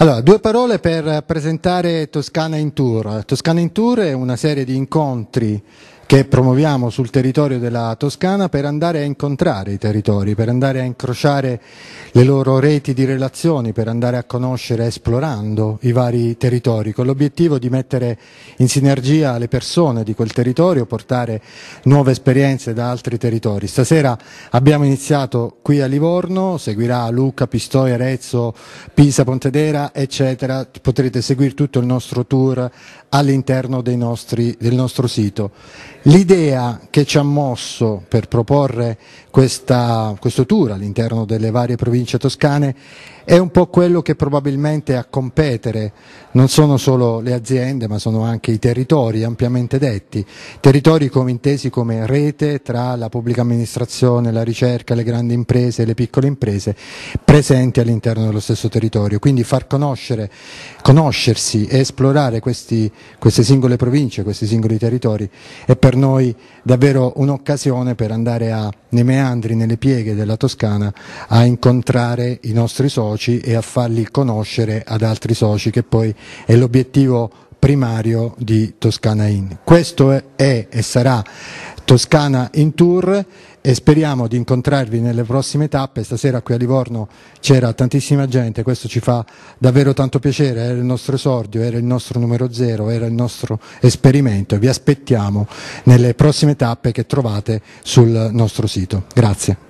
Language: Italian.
Allora, due parole per presentare Toscana in Tour. Toscana in Tour è una serie di incontri che promuoviamo sul territorio della Toscana per andare a incontrare i territori, per andare a incrociare le loro reti di relazioni, per andare a conoscere esplorando i vari territori, con l'obiettivo di mettere in sinergia le persone di quel territorio, portare nuove esperienze da altri territori. Stasera abbiamo iniziato qui a Livorno, seguirà Lucca, Pistoia, Arezzo, Pisa, Pontedera, eccetera. Potrete seguire tutto il nostro tour all'interno del nostro sito. L'idea che ci ha mosso per proporre questa, questo tour all'interno delle varie province toscane è un po' quello che probabilmente a competere non sono solo le aziende ma sono anche i territori ampiamente detti, territori come intesi come rete tra la pubblica amministrazione, la ricerca, le grandi imprese e le piccole imprese presenti all'interno dello stesso territorio, quindi far conoscere, conoscersi e esplorare questi, queste singole province, questi singoli territori è per per noi davvero un'occasione per andare a, nei meandri, nelle pieghe della Toscana a incontrare i nostri soci e a farli conoscere ad altri soci che poi è l'obiettivo primario di Toscana In. Questo è e sarà Toscana in tour e speriamo di incontrarvi nelle prossime tappe. Stasera qui a Livorno c'era tantissima gente, questo ci fa davvero tanto piacere, era il nostro esordio, era il nostro numero zero, era il nostro esperimento e vi aspettiamo nelle prossime tappe che trovate sul nostro sito. Grazie.